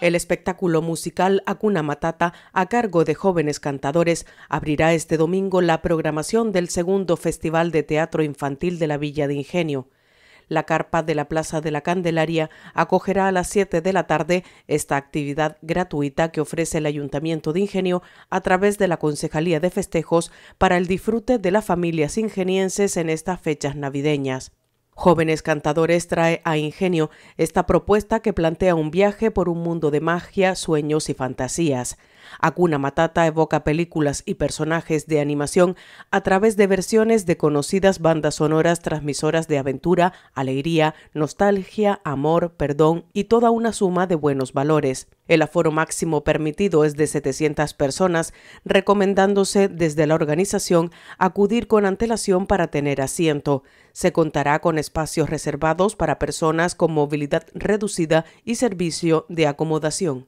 El espectáculo musical Acuna Matata, a cargo de jóvenes cantadores, abrirá este domingo la programación del segundo Festival de Teatro Infantil de la Villa de Ingenio. La carpa de la Plaza de la Candelaria acogerá a las 7 de la tarde esta actividad gratuita que ofrece el Ayuntamiento de Ingenio a través de la Concejalía de Festejos para el disfrute de las familias ingenienses en estas fechas navideñas. Jóvenes Cantadores trae a Ingenio esta propuesta que plantea un viaje por un mundo de magia, sueños y fantasías. Akuna Matata evoca películas y personajes de animación a través de versiones de conocidas bandas sonoras transmisoras de aventura, alegría, nostalgia, amor, perdón y toda una suma de buenos valores. El aforo máximo permitido es de 700 personas, recomendándose desde la organización acudir con antelación para tener asiento. Se contará con espacios reservados para personas con movilidad reducida y servicio de acomodación.